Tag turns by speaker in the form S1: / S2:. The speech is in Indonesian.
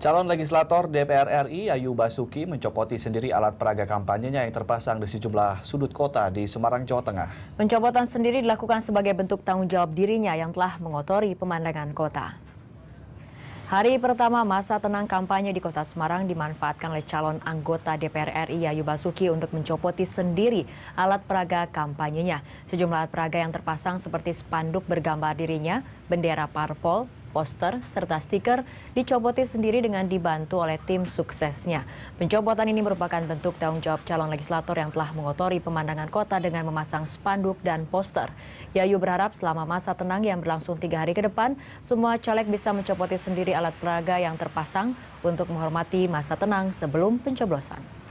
S1: Calon legislator DPR RI Ayu Basuki mencopoti sendiri alat peraga kampanyenya yang terpasang di sejumlah sudut kota di Semarang, Jawa Tengah.
S2: Pencopotan sendiri dilakukan sebagai bentuk tanggung jawab dirinya yang telah mengotori pemandangan kota. Hari pertama masa tenang kampanye di kota Semarang dimanfaatkan oleh calon anggota DPR RI Ayu Basuki untuk mencopoti sendiri alat peraga kampanyenya. Sejumlah alat peraga yang terpasang seperti spanduk bergambar dirinya, bendera parpol, poster, serta stiker dicopoti sendiri dengan dibantu oleh tim suksesnya. Pencopotan ini merupakan bentuk tanggung jawab calon legislator yang telah mengotori pemandangan kota dengan memasang spanduk dan poster. Yayu berharap selama masa tenang yang berlangsung tiga hari ke depan, semua caleg bisa mencopoti sendiri alat peraga yang terpasang untuk menghormati masa tenang sebelum pencoblosan.